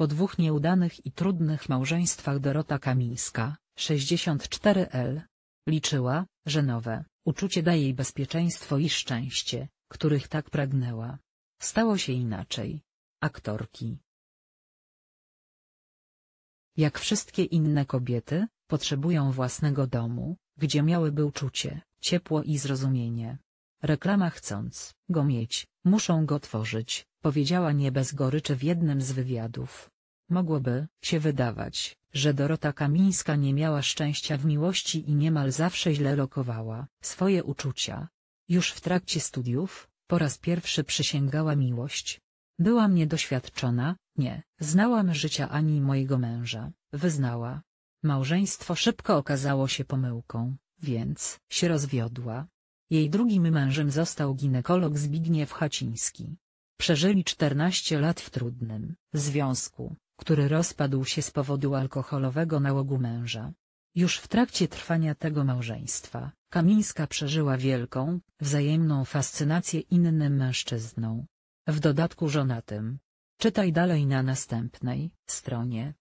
Po dwóch nieudanych i trudnych małżeństwach Dorota Kamińska, 64L, liczyła, że nowe uczucie daje jej bezpieczeństwo i szczęście, których tak pragnęła. Stało się inaczej. Aktorki. Jak wszystkie inne kobiety, potrzebują własnego domu, gdzie miałyby uczucie, ciepło i zrozumienie. Reklama chcąc go mieć, muszą go tworzyć, powiedziała nie bez goryczy w jednym z wywiadów. Mogłoby się wydawać, że Dorota Kamińska nie miała szczęścia w miłości i niemal zawsze źle lokowała swoje uczucia. Już w trakcie studiów, po raz pierwszy przysięgała miłość. Byłam niedoświadczona, nie, znałam życia ani mojego męża, wyznała. Małżeństwo szybko okazało się pomyłką, więc się rozwiodła. Jej drugim mężem został ginekolog Zbigniew Haciński. Przeżyli 14 lat w trudnym związku, który rozpadł się z powodu alkoholowego nałogu męża. Już w trakcie trwania tego małżeństwa, Kamińska przeżyła wielką, wzajemną fascynację innym mężczyzną. W dodatku żonatym. Czytaj dalej na następnej stronie.